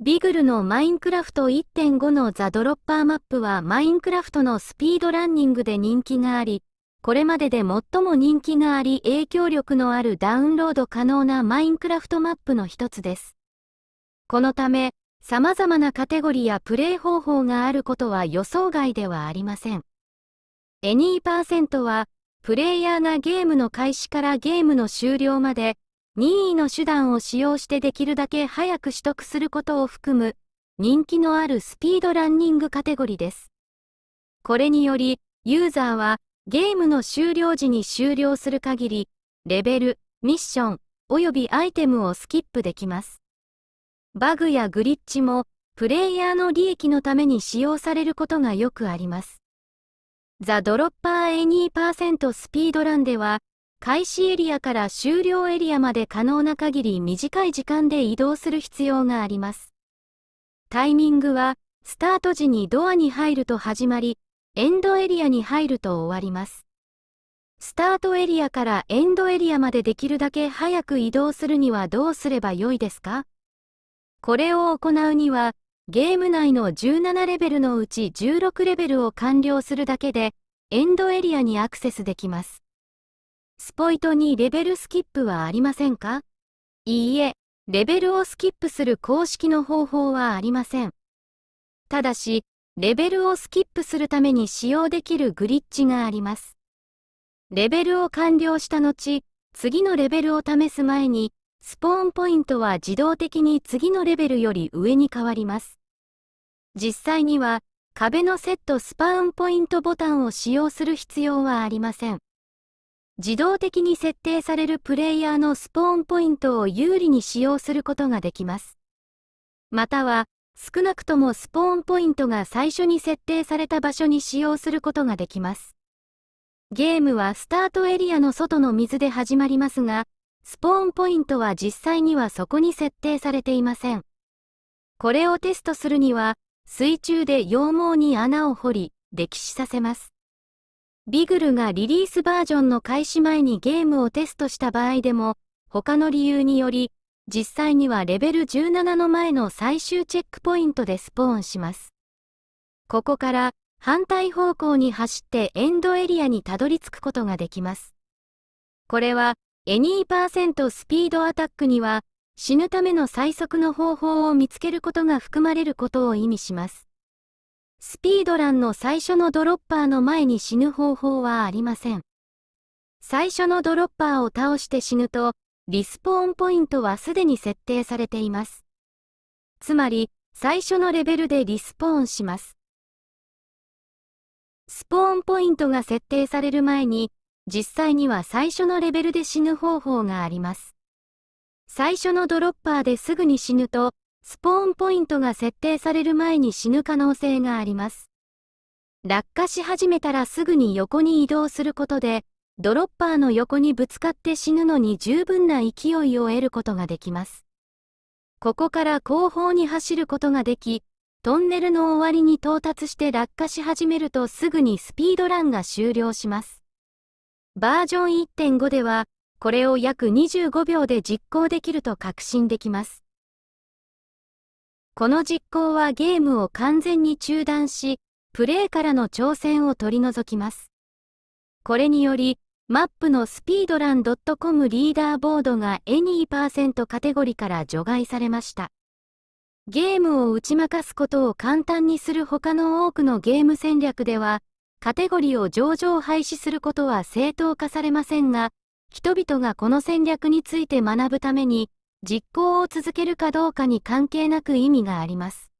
ビグルのマインクラフト1.5のザ・ドロッパーマップはマインクラフトのスピードランニングで人気があり、これまでで最も人気があり影響力のあるダウンロード可能なマインクラフトマップの一つです。このため、様々なカテゴリーやプレイ方法があることは予想外ではありません。エニーパーセントは、プレイヤーがゲームの開始からゲームの終了まで、任意の手段を使用してできるだけ早く取得することを含む、人気のあるスピードランニングカテゴリーです。これにより、ユーザーはゲームの終了時に終了する限り、レベル、ミッション、およびアイテムをスキップできます。バグやグリッチも、プレイヤーの利益のために使用されることがよくあります。ザ・ドロッパー a2% スピードランでは、開始エリアから終了エリアまで可能な限り短い時間で移動する必要があります。タイミングは、スタート時にドアに入ると始まり、エンドエリアに入ると終わります。スタートエリアからエンドエリアまでできるだけ早く移動するにはどうすればよいですかこれを行うには、ゲーム内の17レベルのうち16レベルを完了するだけで、エンドエリアにアクセスできます。スポイトにレベルスキップはありませんかいいえ、レベルをスキップする公式の方法はありません。ただし、レベルをスキップするために使用できるグリッチがあります。レベルを完了した後、次のレベルを試す前に、スポーンポイントは自動的に次のレベルより上に変わります。実際には、壁のセットスパーンポイントボタンを使用する必要はありません。自動的に設定されるプレイヤーのスポーンポイントを有利に使用することができます。または、少なくともスポーンポイントが最初に設定された場所に使用することができます。ゲームはスタートエリアの外の水で始まりますが、スポーンポイントは実際にはそこに設定されていません。これをテストするには、水中で羊毛に穴を掘り、溺死させます。ビグルがリリースバージョンの開始前にゲームをテストした場合でも、他の理由により、実際にはレベル17の前の最終チェックポイントでスポーンします。ここから反対方向に走ってエンドエリアにたどり着くことができます。これは、エニーパーセントスピードアタックには、死ぬための最速の方法を見つけることが含まれることを意味します。スピードランの最初のドロッパーの前に死ぬ方法はありません。最初のドロッパーを倒して死ぬと、リスポーンポイントはすでに設定されています。つまり、最初のレベルでリスポーンします。スポーンポイントが設定される前に、実際には最初のレベルで死ぬ方法があります。最初のドロッパーですぐに死ぬと、スポーンポイントが設定される前に死ぬ可能性があります。落下し始めたらすぐに横に移動することで、ドロッパーの横にぶつかって死ぬのに十分な勢いを得ることができます。ここから後方に走ることができ、トンネルの終わりに到達して落下し始めるとすぐにスピードランが終了します。バージョン1.5では、これを約25秒で実行できると確信できます。この実行はゲームを完全に中断し、プレイからの挑戦を取り除きます。これにより、マップのスピードラン .com リーダーボードが Any% カテゴリから除外されました。ゲームを打ち負かすことを簡単にする他の多くのゲーム戦略では、カテゴリを上場廃止することは正当化されませんが、人々がこの戦略について学ぶために、実行を続けるかどうかに関係なく意味があります。